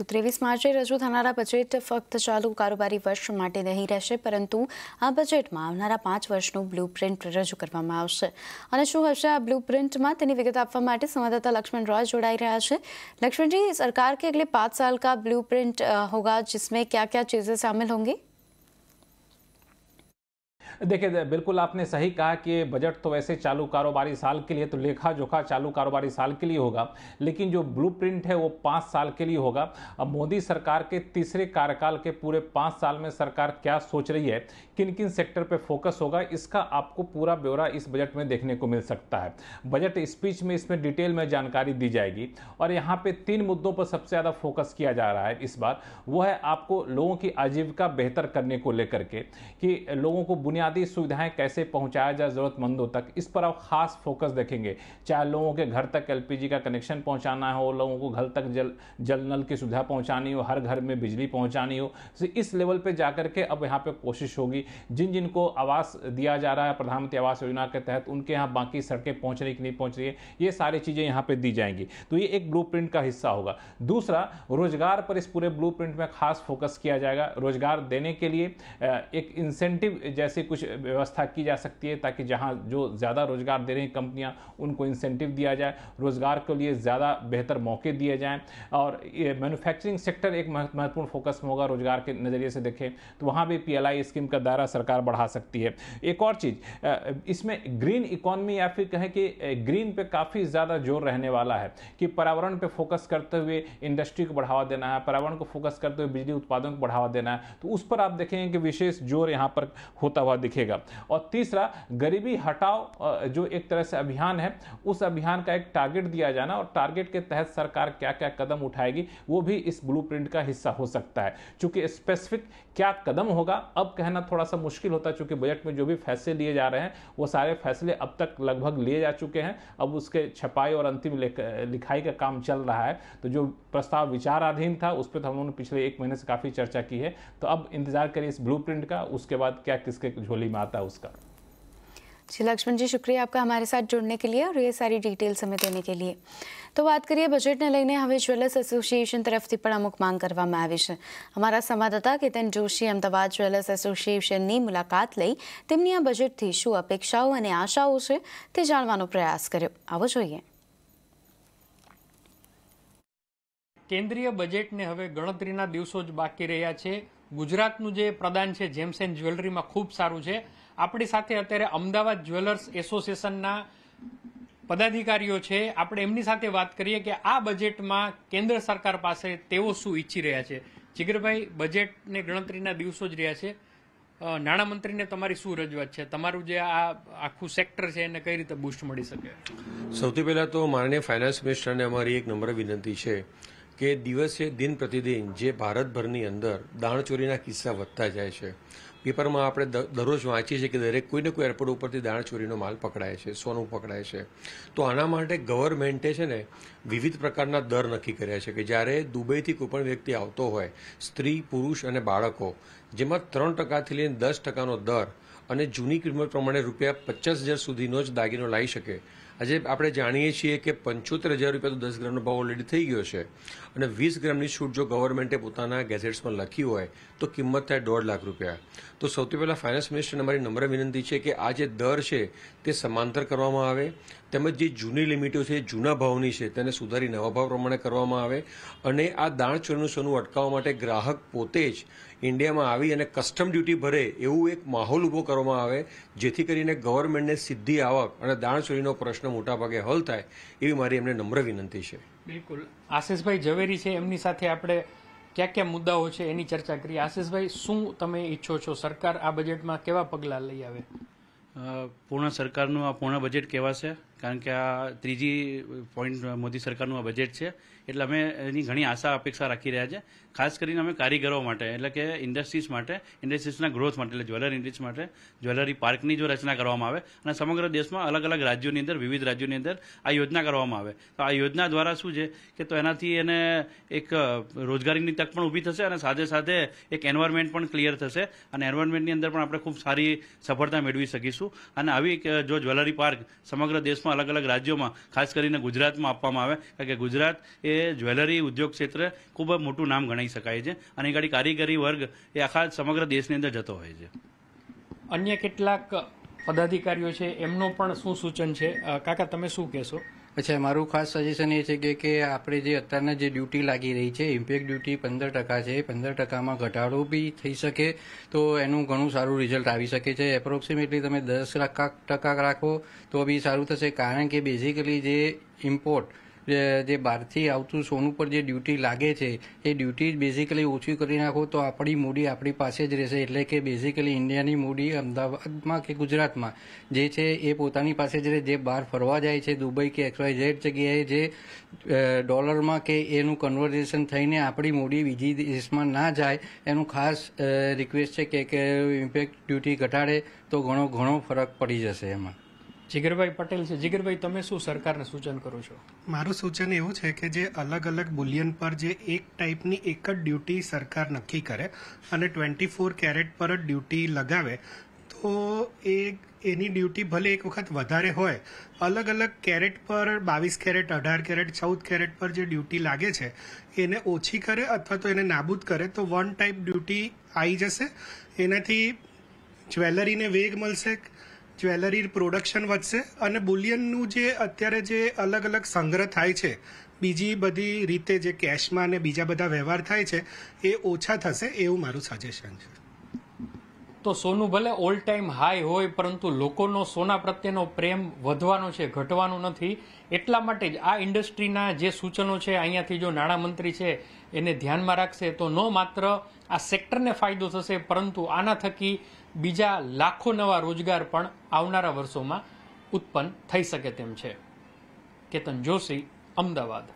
તો ત્રેવીસ માર્ચે રજૂ થનારા બજેટ ફક્ત ચાલુ કારોબારી વર્ષ માટે નહીં રહેશે પરંતુ આ બજેટમાં આવનારા પાંચ વર્ષનું બ્લુ પ્રિન્ટ રજૂ કરવામાં આવશે અને શું હશે આ બ્લુ પ્રિન્ટમાં તેની વિગત આપવા માટે સંવાદદાતા લક્ષ્મણ રોય જોડાઈ રહ્યા છે લક્ષ્મણજી સરકાર કે અગલે પાંચ સાલ કા का પ્રિન્ટ હોગા होगा जिसमें क्या क्या चीज़ें शामिल देखिए बिल्कुल आपने सही कहा कि बजट तो वैसे चालू कारोबारी साल के लिए तो लेखा जोखा चालू कारोबारी साल के लिए होगा लेकिन जो ब्लू है वो पाँच साल के लिए होगा अब मोदी सरकार के तीसरे कार्यकाल के पूरे पाँच साल में सरकार क्या सोच रही है किन किन सेक्टर पर फोकस होगा इसका आपको पूरा ब्यौरा इस बजट में देखने को मिल सकता है बजट स्पीच में इसमें डिटेल में जानकारी दी जाएगी और यहाँ पर तीन मुद्दों पर सबसे ज़्यादा फोकस किया जा रहा है इस बार वो है आपको लोगों की आजीविका बेहतर करने को लेकर के कि लोगों को बुनियाद बुनियादी सुविधाएं कैसे पहुंचाया जाए ज़रूरतमंदों तक इस पर आप खास फोकस देखेंगे चाहे लोगों के घर तक एलपीजी का कनेक्शन पहुंचाना हो लोगों को घर तक जल जल नल की सुविधा पहुंचानी हो हर घर में बिजली पहुंचानी हो तो इस लेवल पर जा के अब यहाँ पर कोशिश होगी जिन जिनको आवास दिया जा रहा है प्रधानमंत्री आवास योजना के तहत उनके यहाँ बाकी सड़कें पहुँच रही कि नहीं पहुँच रही है ये सारी चीज़ें यहाँ पर दी जाएंगी तो ये एक ब्लू का हिस्सा होगा दूसरा रोजगार पर इस पूरे ब्लू में खास फोकस किया जाएगा रोजगार देने के लिए एक इंसेंटिव जैसे कुछ कुछ व्यवस्था की जा सकती है ताकि जहाँ जो ज़्यादा रोज़गार दे रही कंपनियाँ उनको इंसेंटिव दिया जाए रोज़गार के लिए ज़्यादा बेहतर मौके दिए जाएँ और ये मैनुफैक्चरिंग सेक्टर एक महत्वपूर्ण फोकस में होगा रोज़गार के नज़रिए से देखें तो वहाँ भी पी स्कीम का दायरा सरकार बढ़ा सकती है एक और चीज़ इसमें ग्रीन इकोनमी या फिर कहें कि ग्रीन पर काफ़ी ज़्यादा जोर रहने वाला है कि पर्यावरण पर फोकस करते हुए इंडस्ट्री को बढ़ावा देना है पर्यावरण को फोकस करते हुए बिजली उत्पादन को बढ़ावा देना है तो उस पर आप देखेंगे कि विशेष जोर यहाँ पर होता हुआ दिख दिखेगा और तीसरा गरीबी हटाओ जो एक तरह से अभियान है उस अभियान का एक टारगेट दिया जाना और टारगेट के तहत सरकार क्या क्या कदम उठाएगी वो भी इस ब्लू का हिस्सा हो सकता है चूंकि स्पेसिफिक क्या कदम होगा अब कहना थोड़ा सा मुश्किल होता है चूंकि बजट में जो भी फैसले लिए जा रहे हैं वो सारे फैसले अब तक लगभग लिए जा चुके हैं अब उसके छपाई और अंतिम लिखाई का काम चल रहा है तो जो प्रस्ताव विचाराधीन था उस पर तो हम लोगों ने पिछले एक महीने से काफ़ी चर्चा की है तो अब इंतजार करिए इस ब्लू का उसके बाद क्या किसके झोले भोली माता उसका जी लक्ष्मण जी शुक्रिया आपका हमारे साथ जुड़ने के लिए और ये सारी ડિટેલ્સ અમે દેને કે लिए તો વાત કરીએ બજેટને લઈને હવે જ્વેલર્સ એસોસિએશન તરફથી પણ અમુક માંગ કરવામાં આવી છે અમારા સંવાદદાતા કેતન જોશી અમદાવાદ જ્વેલર્સ એસોસિએશનની મુલાકાત લઈ તેમની આ બજેટથી શું અપેક્ષાઓ અને આશાઓ છે તે જાણવાનો પ્રયાસ કર્યો આવો જોઈએ કેન્દ્રીય બજેટને હવે ગણતરીના દિવસો જ બાકી રહ્યા છે ગુજરાતનું જે પ્રદાન છે જેમ્સ એન્ડ જ્વેલરીમાં ખૂબ સારું છે આપણી સાથે અત્યારે અમદાવાદ જ્વેલર્સ એસોસિએશનના પદાધિકારીઓ છે આપણે એમની સાથે વાત કરીએ કે આ બજેટમાં કેન્દ્ર સરકાર પાસે તેઓ શું ઈચ્છી રહ્યા છે જીગરભાઈ બજેટને ગણતરીના દિવસો જ રહ્યા છે નાણામંત્રીને તમારી શું રજૂઆત છે તમારું જે આ આખું સેક્ટર છે એને કઈ રીતે બુસ્ટ મળી શકે સૌથી પહેલાં તો માનનીય ફાઇનાન્સ મિનિસ્ટરને અમારી એક નમ્ર વિનંતી છે કે દિવસે દિન પ્રતિદિન જે ભારતભરની અંદર દાણચોરીના કિસ્સા વધતા જાય છે પેપરમાં આપણે દરરોજ વાંચીએ છીએ કે દરેક કોઈને કોઈ એરપોર્ટ ઉપરથી દાણચોરીનો માલ પકડાય છે સોનું પકડાય છે તો આના માટે ગવર્મેન્ટે છે ને વિવિધ પ્રકારના દર નક્કી કર્યા છે કે જ્યારે દુબઈથી કોઈપણ વ્યક્તિ આવતો હોય સ્ત્રી પુરુષ અને બાળકો જેમાં ત્રણ ટકાથી લઈને દસ ટકાનો દર અને જૂની કિંમત પ્રમાણે રૂપિયા પચાસ હજાર સુધીનો જ દાગીનો લાવી શકે આજે આપણે જાણીએ છીએ કે પંચોતેર હજાર રૂપિયા તો દસ ગ્રામનો ભાવ ઓલરેડી થઈ ગયો છે અને વીસ ગ્રામની છૂટ જો ગવર્મેન્ટે પોતાના ગેઝેટ્સમાં લખી હોય તો કિંમત થાય દોઢ લાખ રૂપિયા તો સૌથી પહેલાં ફાઇનાન્સ મિનિસ્ટરને અમારી નમ્ર વિનંતી છે કે આ જે દર છે તે સમાંતર કરવામાં આવે તેમજ જે જૂની લિમિટો છે જૂના ભાવની છે તેને સુધારી નવા ભાવ પ્રમાણે કરવામાં આવે અને આ દાણ ચોરીનું સોનું અટકાવવા માટે ગ્રાહક પોતે જ ઇન્ડિયામાં આવી અને કસ્ટમ ડ્યુટી ભરે એવું એક માહોલ ઊભો કરવામાં આવે જેથી કરીને ગવર્મેન્ટને સીધી આવક અને દાણચોરીનો પ્રશ્ન મોટા ભાગે હલ થાય એવી મારી એમને નમ્ર વિનંતી છે બિલકુલ આશિષભાઈ ઝવેરી છે એમની સાથે આપણે ક્યાં ક્યાં મુદ્દાઓ છે એની ચર્ચા કરી આશિષભાઈ શું તમે ઈચ્છો છો સરકાર આ બજેટમાં કેવા પગલાં લઈ આવે પૂર્ણ સરકારનું આ પૂર્ણ બજેટ કહેવાશે કારણ કે આ ત્રીજી પોઈન્ટ મોદી સરકારનું આ બજેટ છે એટલે અમે એની ઘણી આશા અપેક્ષા રાખી રહ્યા છે ખાસ કરીને અમે કારીગરો માટે એટલે કે ઇન્ડસ્ટ્રીઝ માટે ઇન્ડસ્ટ્રીઝના ગ્રોથ માટે એટલે જ્વેલરી ઇન્ડસ્ટ્રી માટે જ્વેલરી પાર્કની જો રચના કરવામાં આવે અને સમગ્ર દેશમાં અલગ અલગ રાજ્યોની અંદર વિવિધ રાજ્યોની અંદર આ યોજના કરવામાં આવે તો આ યોજના દ્વારા શું છે કે તો એનાથી એને એક રોજગારીની તક પણ ઊભી થશે અને સાથે સાથે એક એન્વાયરમેન્ટ પણ ક્લિયર થશે અને એન્વાયરમેન્ટની અંદર પણ આપણે ખૂબ સારી સફળતા મેળવી શકીશું અને આવી જો જ્વેલરી પાર્ક સમગ્ર દેશમાં દેશમાં અલગ અલગ રાજ્યોમાં ખાસ કરીને ગુજરાતમાં આપવામાં આવે કારણ કે ગુજરાત એ જ્વેલરી ઉદ્યોગ ક્ષેત્રે ખૂબ જ મોટું નામ ગણાવી શકાય છે અને ગાડી કારીગરી વર્ગ એ આખા સમગ્ર દેશની અંદર જતો હોય છે અન્ય કેટલાક પદાધિકારીઓ છે એમનું પણ શું સૂચન છે કાકા તમે શું કહેશો અચ્છા મારું ખાસ સજેશન એ છે કે કે આપણે જે અત્યારના જે ડ્યુટી લાગી રહી છે ઇમ્પેક્ટ ડ્યુટી પંદર ટકા છે પંદર ટકામાં ઘટાડો બી થઈ શકે તો એનું ઘણું સારું રિઝલ્ટ આવી શકે છે એપ્રોક્સિમેટલી તમે દસ ટકા રાખો તો બી સારું થશે કારણ કે બેઝિકલી જે ઇમ્પોર્ટ જે બહારથી આવતું સોનું પર જે ડ્યુટી લાગે છે એ ડ્યુટી બેઝિકલી ઓછી કરી નાખો તો આપણી મૂડી આપણી પાસે જ રહેશે એટલે કે બેઝિકલી ઇન્ડિયાની મૂડી અમદાવાદમાં કે ગુજરાતમાં જે છે એ પોતાની પાસે જ રહે જે બહાર ફરવા જાય છે દુબઈ કે એક્સવાય ઝેડ જગ્યાએ જે ડોલરમાં કે એનું કન્વર્ઝેશન થઈને આપણી મૂડી બીજી દેશમાં ના જાય એનું ખાસ રિક્વેસ્ટ છે કે ઇમ્પેક્ટ ડ્યુટી ઘટાડે તો ઘણો ઘણો ફરક પડી જશે એમાં જીગરભાઈ પટેલ છે જીગરભાઈ તમે શું સરકારને સૂચન કરો છો મારું સૂચન એવું છે કે જે અલગ અલગ બુલિયન પર જે એક ટાઈપની એક જ ડ્યુટી સરકાર નક્કી કરે અને ટ્વેન્ટી ફોર કેરેટ પર જ ડ્યુટી લગાવે તો એ એની ડ્યુટી ભલે એક વખત વધારે હોય અલગ અલગ કેરેટ પર બાવીસ કેરેટ અઢાર કેરેટ ચૌદ કેરેટ પર જે ડ્યુટી લાગે છે એને ઓછી કરે અથવા તો એને નાબૂદ કરે તો વન ટાઈપ ડ્યુટી આવી જશે એનાથી જ્વેલરીને વેગ મળશે જ્વેલરી પ્રોડક્શન વધશે અને બુલિયનનું જે અત્યારે જે અલગ અલગ સંગ્રહ થાય છે બીજી બધી રીતે જે કેશમાં અને બીજા બધા વ્યવહાર થાય છે એ ઓછા થશે એવું મારું સજેશન છે તો સોનું ભલે ઓલ ટાઈમ હાઈ હોય પરંતુ લોકોનો સોના પ્રત્યેનો પ્રેમ વધવાનો છે ઘટવાનો નથી એટલા માટે જ આ ઇન્ડસ્ટ્રીના જે સૂચનો છે અહીંયાથી જો નાણામંત્રી છે એને ધ્યાનમાં રાખશે તો ન માત્ર આ સેક્ટરને ફાયદો થશે પરંતુ આના થકી બીજા લાખો નવા રોજગાર પણ આવનારા વર્ષોમાં ઉત્પન્ન થઈ શકે તેમ છે કેતન જોશી અમદાવાદ